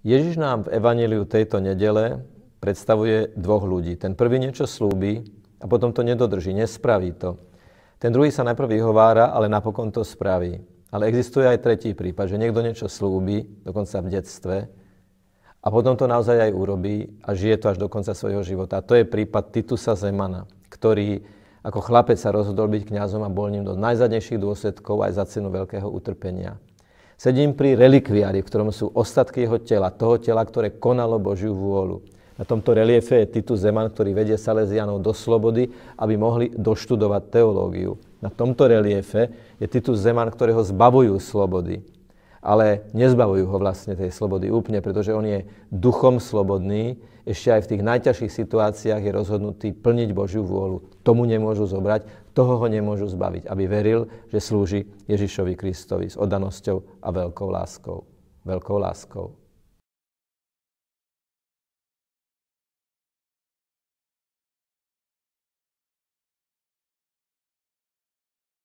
Ježiš nám v evaníliu tejto nedele predstavuje dvoch ľudí. Ten prvý niečo slúbi a potom to nedodrží, nespraví to. Ten druhý sa najprv vyhovára, ale napokon to spraví. Ale existuje aj tretí prípad, že niekto niečo slúbi, dokonca v detstve, a potom to naozaj aj urobí a žije to až do konca svojho života. A to je prípad Titusa Zemana, ktorý ako chlapec sa rozhodol byť kňazom a bol ním do najzadnejších dôsledkov aj za cenu veľkého utrpenia. Sedím pri relikviári, v ktorom sú ostatky jeho tela, toho tela, ktoré konalo Božiu vôľu. Na tomto reliefe je Titus Zeman, ktorý vedie Salesianov do slobody, aby mohli doštudovať teológiu. Na tomto reliefe je Titus Zeman, ktorého zbavujú slobody ale nezbavujú ho vlastne tej slobody úplne, pretože on je duchom slobodný, ešte aj v tých najťažších situáciách je rozhodnutý plniť Božiu vôľu. Tomu nemôžu zobrať, toho ho nemôžu zbaviť, aby veril, že slúži Ježišovi Kristovi s oddanosťou a veľkou láskou. Veľkou láskou.